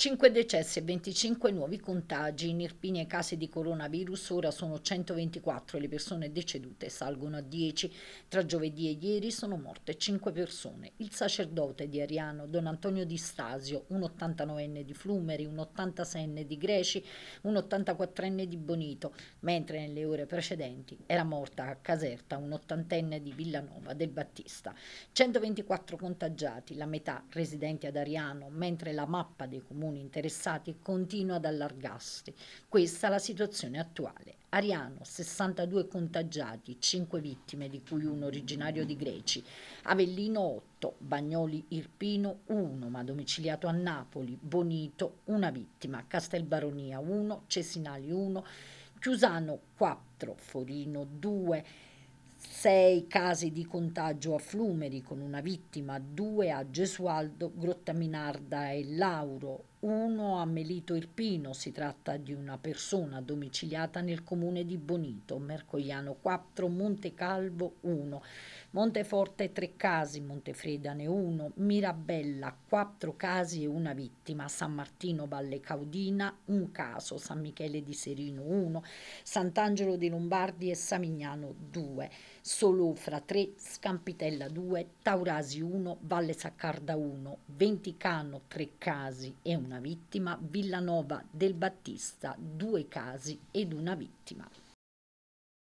5 decessi e 25 nuovi contagi. In Irpinia i casi di coronavirus ora sono 124 e le persone decedute salgono a 10. Tra giovedì e ieri sono morte 5 persone. Il sacerdote di Ariano, Don Antonio Di Stasio, un 89enne di Flumeri, un 86enne di Greci, un 84enne di Bonito, mentre nelle ore precedenti era morta a Caserta un 80enne di Villanova del Battista. 124 contagiati, la metà residenti ad Ariano, mentre la mappa dei comuni comuni interessati continua ad allargarsi. Questa è la situazione attuale. Ariano, 62 contagiati, 5 vittime, di cui uno originario di Greci. Avellino, 8. Bagnoli Irpino, 1, ma domiciliato a Napoli. Bonito, una vittima. Castelbaronia, 1. Cesinali, 1. Chiusano, 4. Forino, 2. 6 casi di contagio a Flumeri con una vittima, 2 a Gesualdo, Grottaminarda e Lauro, uno Amelito Irpino, si tratta di una persona domiciliata nel comune di Bonito, Mercogliano 4, Montecalvo 1, Monteforte 3 casi, Montefredane 1, Mirabella 4 casi e una vittima, San Martino Valle Caudina 1 caso, San Michele di Serino 1, Sant'Angelo dei Lombardi e Samignano 2, Solofra 3, Scampitella 2, Taurasi 1, Valle Saccarda 1, Venticano 3 casi e un una vittima, Villanova del Battista, due casi ed una vittima.